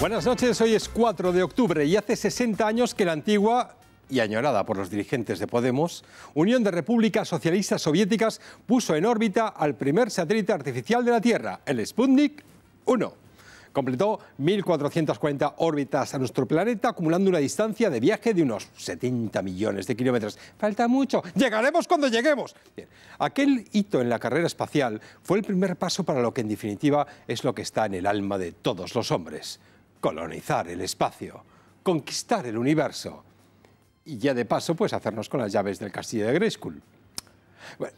Buenas noches, hoy es 4 de octubre y hace 60 años que la antigua y añorada por los dirigentes de Podemos, Unión de Repúblicas Socialistas Soviéticas puso en órbita al primer satélite artificial de la Tierra, el Sputnik 1. Completó 1.440 órbitas a nuestro planeta, acumulando una distancia de viaje de unos 70 millones de kilómetros. Falta mucho, llegaremos cuando lleguemos. Aquel hito en la carrera espacial fue el primer paso para lo que en definitiva es lo que está en el alma de todos los hombres, colonizar el espacio, conquistar el universo y ya de paso pues hacernos con las llaves del castillo de Grayskull.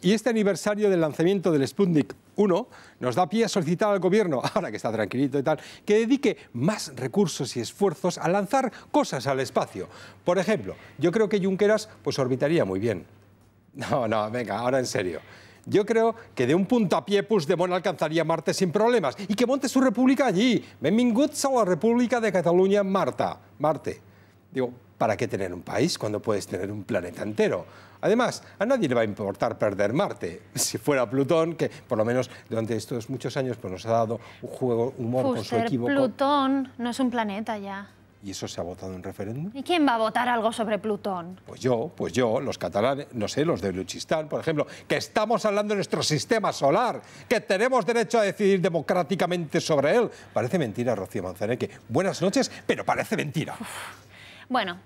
y este aniversario del lanzamiento del Sputnik 1 nos da pie a solicitar al gobierno, ahora que está tranquilito y tal, que dedique más recursos y esfuerzos a lanzar cosas al espacio. Por ejemplo, yo creo que Junqueras pues orbitaría muy bien. No, no, venga, ahora en serio. Yo creo que de un puntapié Puigdemont pues, alcanzaría Marte sin problemas y que monte su república allí. Benvinguts a la República de Cataluña, Marta. Marte. Digo, ¿para qué tener un país cuando puedes tener un planeta entero? Además, a nadie le va a importar perder Marte. Si fuera Plutón, que por lo menos durante estos muchos años pues, nos ha dado un juego humor con su equivoco. Plutón no es un planeta ya y eso se ha votado en referéndum. ¿Y quién va a votar algo sobre Plutón? Pues yo, pues yo, los catalanes, no sé, los de Luchistán, por ejemplo, que estamos hablando de nuestro sistema solar, que tenemos derecho a decidir democráticamente sobre él. Parece mentira, Rocío Manzaneque. Buenas noches, pero parece mentira. Bueno.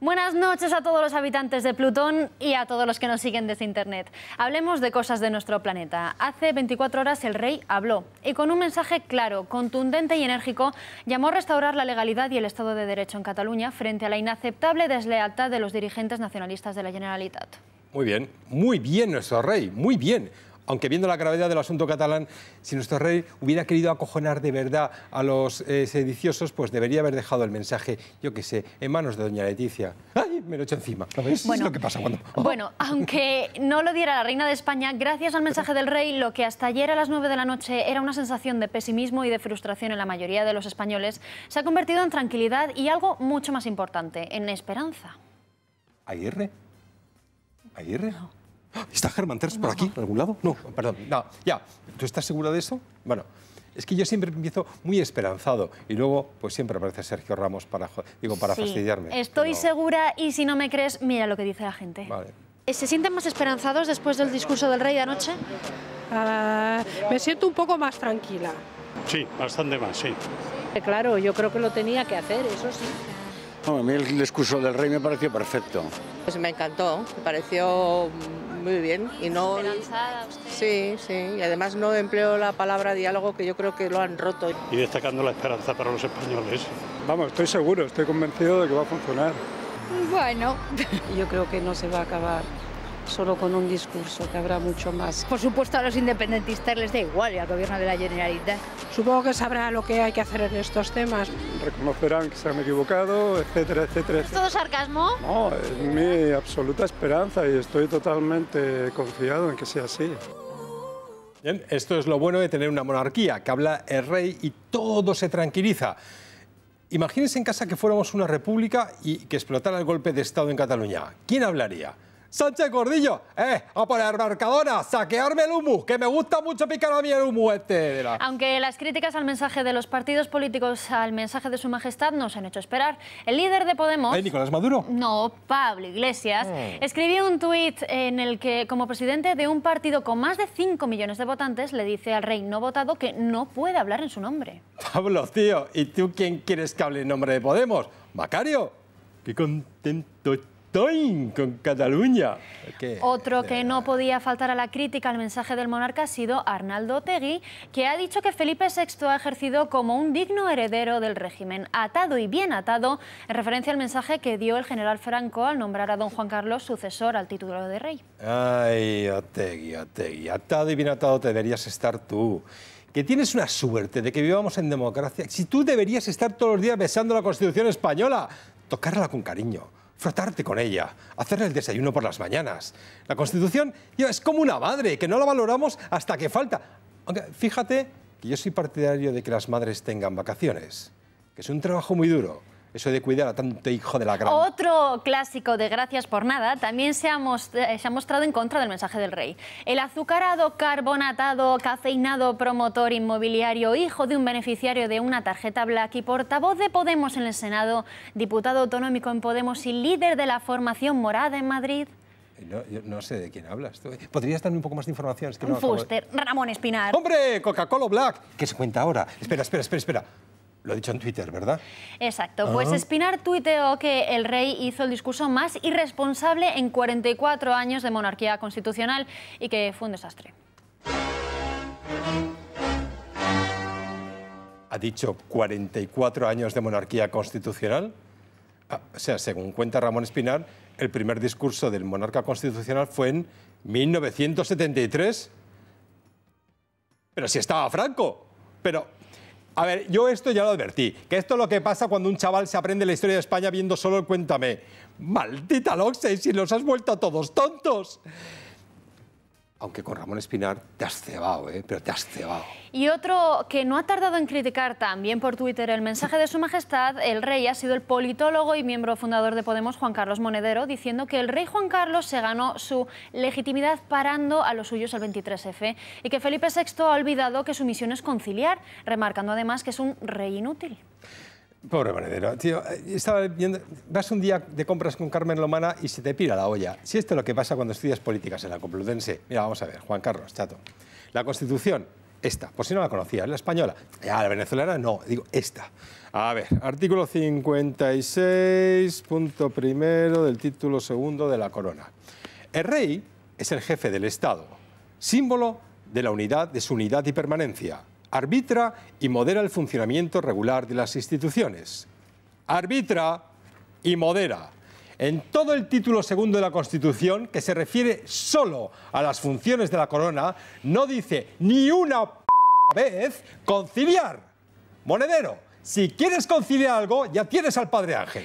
Buenas noches a todos los habitantes de Plutón y a todos los que nos siguen desde Internet. Hablemos de cosas de nuestro planeta. Hace 24 horas el rey habló y con un mensaje claro, contundente y enérgico llamó a restaurar la legalidad y el Estado de Derecho en Cataluña frente a la inaceptable deslealtad de los dirigentes nacionalistas de la Generalitat. Muy bien, muy bien nuestro rey, muy bien aunque viendo la gravedad del asunto catalán, si nuestro rey hubiera querido acojonar de verdad a los eh, sediciosos, pues debería haber dejado el mensaje, yo qué sé, en manos de doña Leticia. ¡Ay, me lo echo encima! Bueno, es lo que pasa cuando... Bueno, aunque no lo diera la reina de España, gracias al mensaje del rey, lo que hasta ayer a las nueve de la noche era una sensación de pesimismo y de frustración en la mayoría de los españoles, se ha convertido en tranquilidad y algo mucho más importante, en esperanza. ¿Aguirre? ¿Aguirre? ¿Está Germán Terz por aquí, en algún lado? No, perdón, no, ya. ¿Tú estás segura de eso? Bueno, es que yo siempre empiezo muy esperanzado y luego pues siempre aparece Sergio Ramos para, digo, para sí, fastidiarme. Estoy segura y si no me crees, mira lo que dice la gente. Eh, ¿Se sienten más esperanzados después del discurso del rey de anoche? Ah, me siento un poco más tranquila. Sí, bastante más, sí. Eh, claro, yo creo que lo tenía que hacer, eso sí. a mí el discurso del rey me pareció perfecto. Pues me encantó, me pareció muy bien. Y no, Sí, sí. Y además no empleo la palabra diálogo que yo creo que lo han roto. Y destacando la esperanza para los españoles. Vamos, estoy seguro, estoy convencido de que va a funcionar. Bueno, yo creo que no se va a acabar solo con un discurso, que habrá mucho más. Por supuesto, a los independentistas les da igual y al gobierno de la Generalitat. Supongo que sabrá lo que hay que hacer en estos temas. Reconocerán que se han equivocado, etcétera, etcétera. ¿Es todo sarcasmo? No, es mi absoluta esperanza y estoy totalmente confiado en que sea así. Bien, esto es lo bueno de tener una monarquía, que habla el rey y todo se tranquiliza. Imagínense en casa que fuéramos una república y que explotara el golpe de Estado en Cataluña. ¿Quién hablaría? Sánchez Gordillo, eh, a poner el saquearme el humus, que me gusta mucho picar a mí el humus este. Aunque las críticas al mensaje de los partidos políticos, al mensaje de su majestad, no se han hecho esperar, el líder de Podemos... ¿Eh, Nicolás Maduro? No, Pablo Iglesias, mm. escribió un tuit en el que, como presidente de un partido con más de 5 millones de votantes, le dice al rey no votado que no puede hablar en su nombre. Pablo, tío, ¿y tú quién quieres que hable en nombre de Podemos? Macario. Qué contento con Cataluña. Otro que no podía faltar a la crítica al mensaje del monarca ha sido Arnaldo Tegui, que ha dicho que Felipe VI ha ejercido como un digno heredero del régimen, atado y bien atado, en referencia al mensaje que dio el general Franco al nombrar a don Juan Carlos sucesor al título de rey. Ay, Otegui, Otegui, atado y bien atado deberías estar tú que tienes una suerte de que vivamos en democracia, si tú deberías estar todos los días besando la Constitución española, tocarla con cariño, frotarte con ella, hacerle el desayuno por las mañanas. La Constitución es como una madre, que no la valoramos hasta que falta. fíjate que yo soy partidario de que las madres tengan vacaciones, que es un trabajo muy duro eso de cuidar a tanto hijo de la gran. Otro clásico de Gracias por Nada también eh, se ha, mostrado en contra del mensaje del rey. El azucarado, carbonatado, cafeinado promotor inmobiliario, hijo de un beneficiario de una tarjeta black y portavoz de Podemos en el Senado, diputado autonómico en Podemos y líder de la formación morada en Madrid. No, sé de quién hablas. Eh. ¿Podrías darme un poco más de información? Es Ramón Espinar. ¡Hombre! Coca-Cola Black. ¿Qué se cuenta ahora? Espera, espera, espera, espera. Lo ha dicho en Twitter, ¿verdad? Exacto. Ah. Pues Espinar tuiteó que el rey hizo el discurso más irresponsable en 44 años de monarquía constitucional y que fue un desastre. Ha dicho 44 años de monarquía constitucional. Ah, o sea, según cuenta Ramón Espinar, el primer discurso del monarca constitucional fue en 1973. Pero si estaba Franco. Pero a ver, yo esto ya lo advertí, que esto es lo que pasa cuando un chaval se aprende la historia de España viendo solo el Cuéntame. Maldita ¿y si los has vuelto a todos tontos. Aunque con Ramón Espinar te has cebado, ¿eh? pero te has cebado. Y otro que no ha tardado en criticar también por Twitter el mensaje de su majestad, el rey, ha sido el politólogo y miembro fundador de Podemos, Juan Carlos Monedero, diciendo que el rey Juan Carlos se ganó su legitimidad parando a los suyos el 23F y que Felipe VI ha olvidado que su misión es conciliar, remarcando además que es un rey inútil. Pobre Tío, eh, estaba viendo, vas un día de compras con Carmen Lomana y se te pira la olla. Si esto es lo que pasa cuando estudias políticas en la Complutense. Mira, vamos a ver, Juan Carlos, chato. La Constitución, esta, por si no la conocías, la española. Ya, eh, la venezolana no, digo esta. A ver, artículo 56, punto primero del título segundo de la corona. El rey es el jefe del Estado, símbolo de la unidad, de su unidad y permanencia arbitra y modera el funcionamiento regular de las instituciones. Arbitra y modera. En todo el título segundo de la Constitución, que se refiere solo a las funciones de la corona, no dice ni una vez conciliar. Monedero. Si quieres conciliar algo, ya tienes al padre Ángel.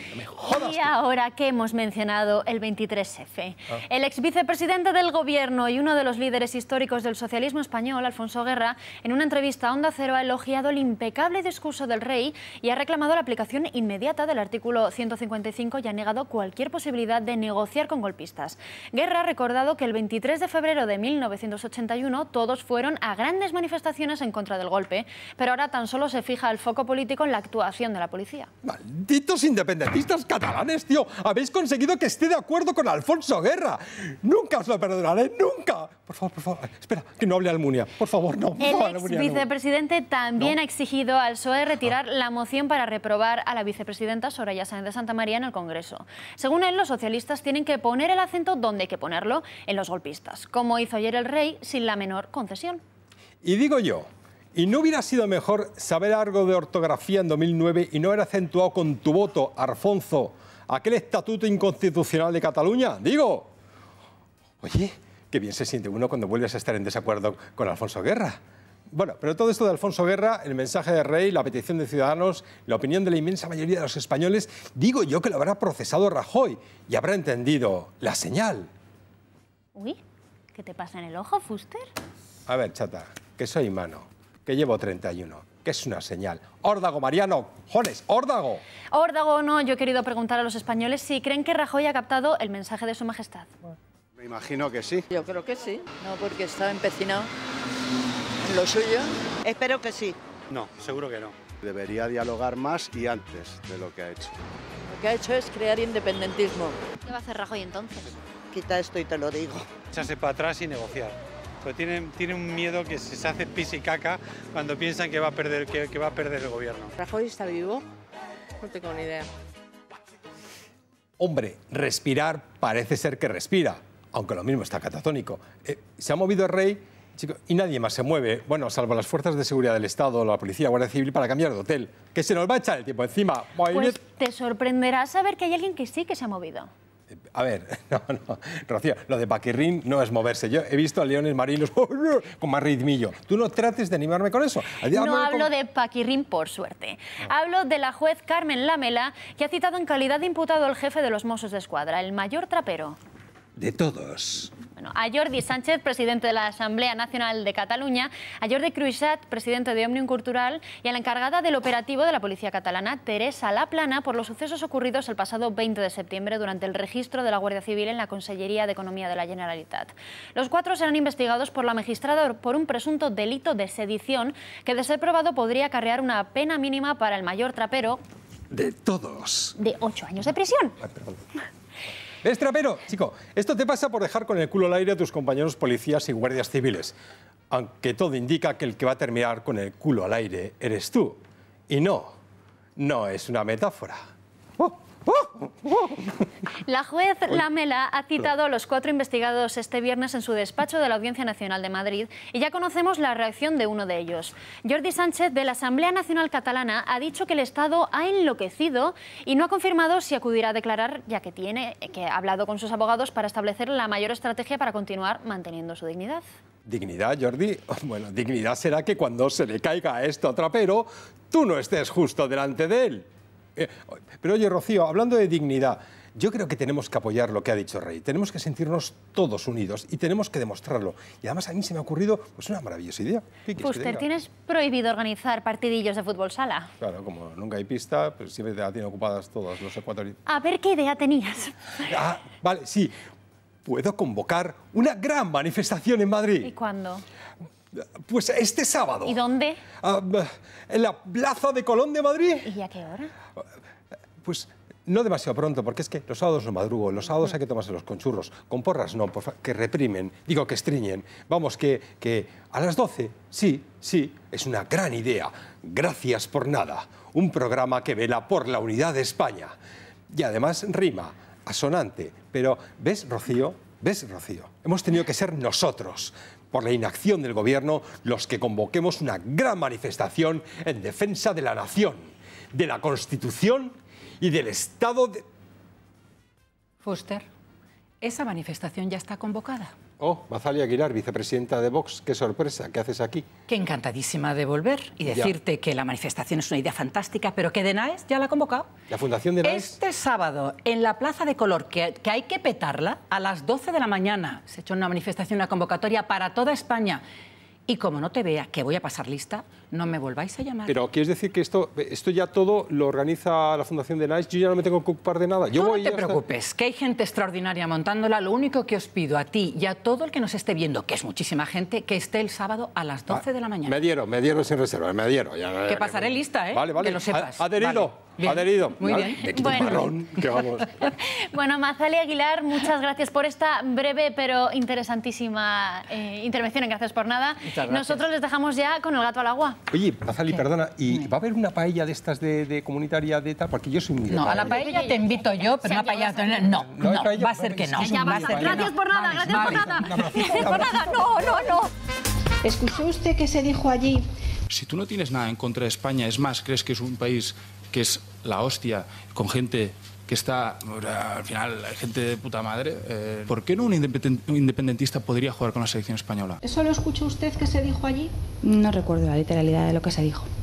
y ahora que hemos mencionado el 23F, ah. el ex vicepresidente del gobierno y uno de los líderes históricos del socialismo español, Alfonso Guerra, en una entrevista a Onda Cero ha elogiado el impecable discurso del rey y ha reclamado la aplicación inmediata del artículo 155 y ha negado cualquier posibilidad de negociar con golpistas. Guerra ha recordado que el 23 de febrero de 1981 todos fueron a grandes manifestaciones en contra del golpe, pero ahora tan solo se fija el foco político en la actuación de la policía. Malditos independentistas catalanes, tío. Habéis conseguido que esté de acuerdo con Alfonso Guerra. Nunca os lo perdonaré, nunca. Por favor, por favor. Espera, que no hable Almunia. Por favor, no. el vicepresidente también ha exigido al PSOE retirar ah. la moción para reprobar a la vicepresidenta Soraya Sáenz de Santa María en el Congreso. Según él, los socialistas tienen que poner el acento donde hay que ponerlo, en los golpistas, como hizo ayer el rey sin la menor concesión. Y digo yo, ¿Y no hubiera sido mejor saber algo de ortografía en 2009 y no haber acentuado con tu voto, Alfonso, aquel estatuto inconstitucional de Cataluña? Digo, oye, qué bien se siente uno cuando vuelves a estar en desacuerdo con Alfonso Guerra. Bueno, pero todo esto de Alfonso Guerra, el mensaje de Rey, la petición de Ciudadanos, la opinión de la inmensa mayoría de los españoles, digo yo que lo habrá procesado Rajoy y habrá entendido la señal. Uy, ¿qué te pasa en el ojo, Fuster? A ver, chata, que soy mano que llevo 31 que es una señal. Órdago, Mariano, jones, órdago. Órdago no, yo he querido preguntar a los españoles si creen que Rajoy ha captado el mensaje de su majestad. Me imagino que sí. Yo creo que sí, no, porque está empecinado lo suyo. Espero que sí. No, seguro que no. Debería dialogar más y antes de lo que ha hecho. Lo que ha hecho es crear independentismo. ¿Qué va a hacer Rajoy entonces? Quita esto y te lo digo. Echarse para atrás y negociar. Pues tienen, tiene un miedo que se hace pis y caca cuando piensan que va a perder, que, va a perder el gobierno. ¿Rajoy está vivo? No tengo ni idea. Hombre, respirar parece ser que respira, aunque lo mismo está catatónico. Eh, se ha movido el rey chico, y nadie más se mueve, bueno, salvo las fuerzas de seguridad del Estado, la policía, Guardia Civil, para cambiar de hotel, que se nos va a echar el tiempo encima. Pues te sorprenderá saber que hay alguien que sí que se ha movido. A ver, no, no, Rocío, lo de paquirrín no es moverse. Yo he visto a leones marinos ¡oh, con más ritmillo. Tú no trates de animarme con eso. no hablo de paquirrín, por suerte. Ah. Hablo de la juez Carmen Lamela, que ha citado en calidad de imputado al jefe de los Mossos de Escuadra, el mayor trapero. De todos a Jordi Sánchez, presidente de la Asamblea Nacional de Cataluña, a Jordi Cruixat, presidente de Omnium Cultural, y a la encargada del operativo de la Policía Catalana, Teresa Laplana, por los sucesos ocurridos el pasado 20 de septiembre durante el registro de la Guardia Civil en la Consellería de Economía de la Generalitat. Los cuatro serán investigados por la magistrada por un presunto delito de sedición que, de ser probado, podría acarrear una pena mínima para el mayor trapero... De todos. De ocho años de prisión. ¿Ves, trapero? Chico, esto te pasa por dejar con el culo al aire a tus compañeros policías y guardias civiles. Aunque todo indica que el que va a terminar con el culo al aire eres tú. Y no, no es una metáfora. La juez Lamela ha citado a los cuatro investigados este viernes en su despacho de la Audiencia Nacional de Madrid y ya conocemos la reacción de uno de ellos. Jordi Sánchez, de la Asamblea Nacional Catalana, ha dicho que el Estado ha enloquecido y no ha confirmado si acudirá a declarar, ya que tiene que ha hablado con sus abogados para establecer la mayor estrategia para continuar manteniendo su dignidad. ¿Dignidad, Jordi? Bueno, dignidad será que cuando se le caiga a este trapero, tú no estés justo delante de él. Eh, pero oye, Rocío, hablando de dignidad, yo creo que tenemos que apoyar lo que ha dicho Rey. Tenemos que sentirnos todos unidos y tenemos que demostrarlo. Y además a mí se me ha ocurrido pues, una maravillosa idea. ¿Qué ¿tienes prohibido organizar partidillos de fútbol sala? Claro, como nunca hay pista, pues siempre te la tienen ocupadas todas los ecuatorianos. A ver qué idea tenías. Ah, vale, sí. Puedo convocar una gran manifestación en Madrid. ¿Y cuándo? Pues este sábado. ¿Y dónde? Ah, en la Plaza de Colón de Madrid. ¿Y a qué hora? Pues no demasiado pronto, porque es que los sábados no madrugo, los sábados hay que tomarse los conchurros, con porras no, que reprimen, digo que estriñen. Vamos, que, que a las 12, sí, sí, es una gran idea. Gracias por nada, un programa que vela por la unidad de España. Y además rima, asonante. Pero, ¿ves, Rocío? ¿Ves, Rocío? Hemos tenido que ser nosotros, por la inacción del gobierno, los que convoquemos una gran manifestación en defensa de la nación, de la Constitución y del Estado de... Fuster, esa manifestación ya está convocada. Oh, Mazalia Aguilar, vicepresidenta de Vox, qué sorpresa, ¿qué haces aquí? Qué encantadísima de volver y decirte que la manifestación es una idea fantástica, pero que de Naes ya la ha convocado. ¿La Fundación de Este sábado, en la Plaza de Color, que, que hay que petarla, a las 12 de la mañana se ha hecho una manifestación, una convocatoria para toda España y como no te vea que voy a pasar lista, no me volváis a llamar. Pero quieres decir que esto, esto ya todo lo organiza la Fundación de NICE, yo ya no me tengo que ocupar de nada. no, te preocupes, que hay gente extraordinaria montándola. Lo único que os pido a ti y a todo el que nos esté viendo, que es muchísima gente, que esté el sábado a las 12 ah, de la mañana. Me dieron, me dieron sin reserva, me dieron. que pasaré lista, ¿eh? Que lo sepas. ¡Aderilo! Bien. Adherido. Muy bien. Bueno. que vamos. bueno, Mazali Aguilar, muchas gracias por esta breve pero interesantísima eh, intervención en Gracias por Nada. Nosotros les dejamos ya con el gato al agua. Oye, Mazali, perdona, ¿y va a haber una paella de estas de, comunitaria de tal? Porque yo soy muy No, a la paella te invito yo, pero una paella... No, no, no va a ser que no. gracias por nada, gracias por nada. Gracias por nada. No, no, no. ¿Escuchó usted qué se dijo allí? Si tú no tienes nada en contra de España, es más, crees que es un país que es la hostia con gente que está, al final, gente de puta madre. Eh. ¿Por qué no un independentista podría jugar con la selección española? ¿Eso lo escuchó usted que se dijo allí? No recuerdo la literalidad de lo que se dijo.